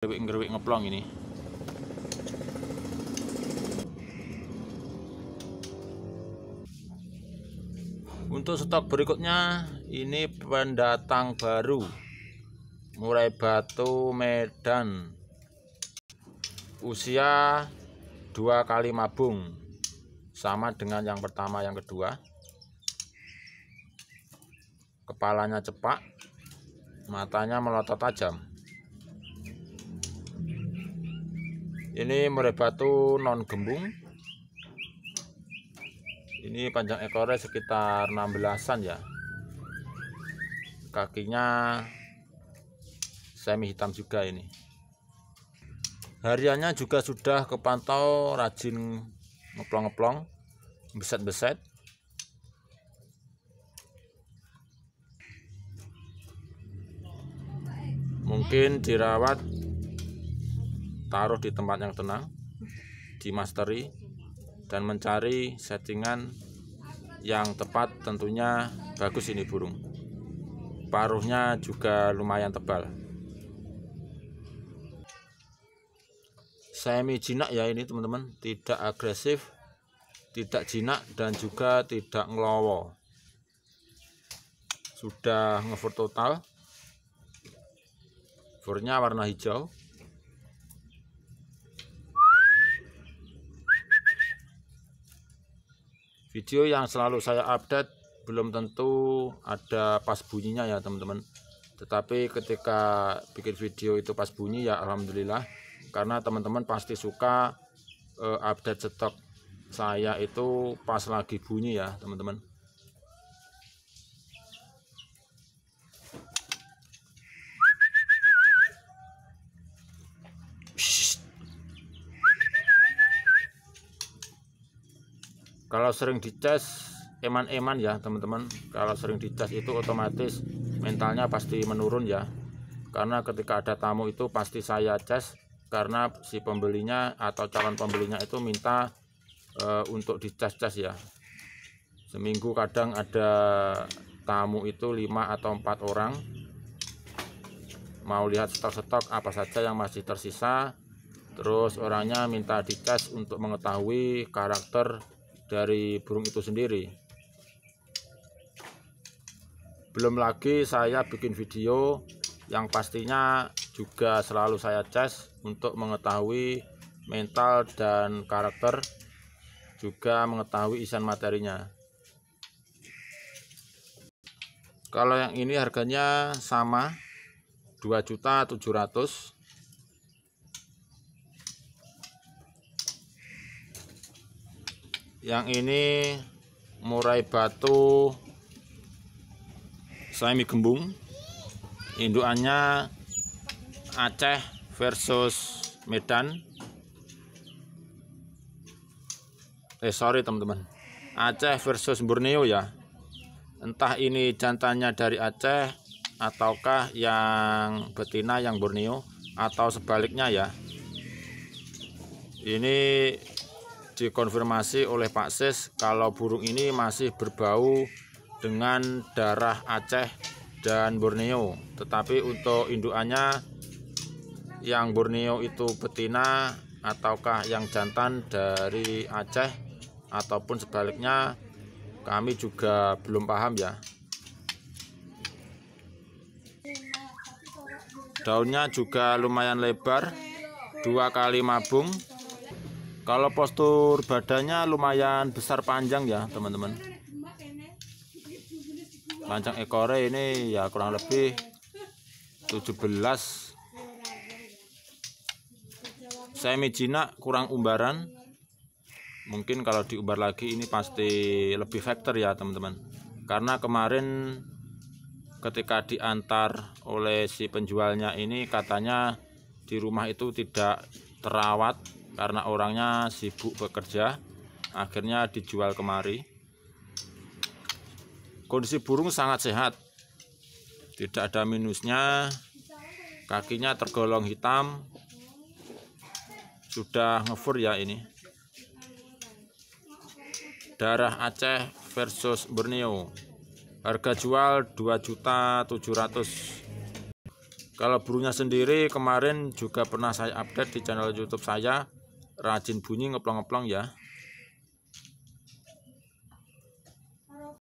gerwik-gerwik ngeplong ini untuk stok berikutnya ini pendatang baru Murai batu medan usia dua kali mabung sama dengan yang pertama yang kedua kepalanya cepat, matanya melotot tajam ini murai batu non gembung ini panjang ekornya sekitar 16an ya kakinya semi hitam juga ini hariannya juga sudah kepantau rajin ngeplong-ngeplong beset-beset mungkin dirawat taruh di tempat yang tenang di masteri dan mencari settingan yang tepat tentunya bagus ini burung paruhnya juga lumayan tebal semi jinak ya ini teman-teman tidak agresif tidak jinak dan juga tidak ngelowo sudah ngefur total furnya warna hijau video yang selalu saya update belum tentu ada pas bunyinya ya teman-teman tetapi ketika bikin video itu pas bunyi ya Alhamdulillah karena teman-teman pasti suka eh, update stok saya itu pas lagi bunyi ya teman-teman kalau sering dicas eman-eman ya teman-teman kalau sering dicas itu otomatis mentalnya pasti menurun ya karena ketika ada tamu itu pasti saya cas karena si pembelinya atau calon pembelinya itu minta e, untuk dicas-cas ya seminggu kadang ada tamu itu 5 atau empat orang mau lihat stok-stok apa saja yang masih tersisa terus orangnya minta dicas untuk mengetahui karakter dari burung itu sendiri belum lagi saya bikin video yang pastinya juga selalu saya cek untuk mengetahui mental dan karakter juga mengetahui isian materinya kalau yang ini harganya sama 2.700 yang ini murai batu semi gembung induannya Aceh versus Medan eh sorry teman-teman Aceh versus Borneo ya entah ini jantannya dari Aceh ataukah yang betina yang Borneo atau sebaliknya ya ini dikonfirmasi oleh Pak Sis kalau burung ini masih berbau dengan darah Aceh dan Borneo. Tetapi untuk indukannya yang Borneo itu betina ataukah yang jantan dari Aceh ataupun sebaliknya kami juga belum paham ya daunnya juga lumayan lebar dua kali mabung kalau postur badannya lumayan besar panjang ya teman-teman panjang ekornya ini ya kurang lebih 17 semi jinak kurang umbaran mungkin kalau diumbar lagi ini pasti lebih factor ya teman-teman karena kemarin ketika diantar oleh si penjualnya ini katanya di rumah itu tidak terawat karena orangnya sibuk bekerja akhirnya dijual kemari kondisi burung sangat sehat tidak ada minusnya kakinya tergolong hitam sudah ngefur ya ini darah Aceh versus Borneo harga jual juta 2.700 kalau burungnya sendiri kemarin juga pernah saya update di channel YouTube saya rajin bunyi ngeplong-ngeplong ya